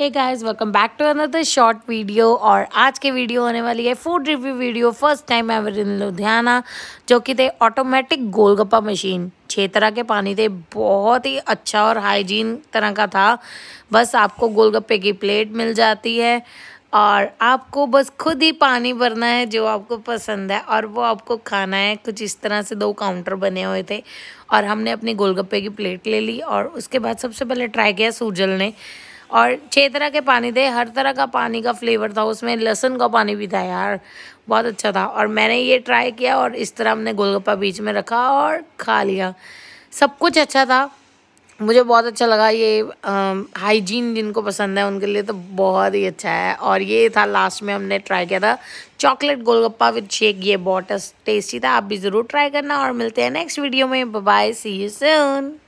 hey guys welcome back to another short video और आज की वीडियो होने वाली है food review video first time ever in Ludhiana जो कि थे ऑटोमेटिक गोलगप्पा मशीन छः तरह के पानी थे बहुत ही अच्छा और हाइजीन तरह का था बस आपको गोलगप्पे की प्लेट मिल जाती है और आपको बस खुद ही पानी भरना है जो आपको पसंद है और वो आपको खाना है कुछ इस तरह से दो काउंटर बने हुए थे और हमने अपनी गोलगप्पे की प्लेट ले ली और उसके बाद सबसे पहले ट्राई किया सूजल ने और छः तरह के पानी थे हर तरह का पानी का फ्लेवर था उसमें लहसुन का पानी भी था यार बहुत अच्छा था और मैंने ये ट्राई किया और इस तरह हमने गोलगप्पा बीच में रखा और खा लिया सब कुछ अच्छा था मुझे बहुत अच्छा लगा ये हाइजीन जिनको पसंद है उनके लिए तो बहुत ही अच्छा है और ये था लास्ट में हमने ट्राई किया था चॉकलेट गोलगप्पा विद शेक ये बहुत टेस्टी था आप भी ज़रूर ट्राई करना और मिलते हैं नेक्स्ट वीडियो में बाय सी यू सून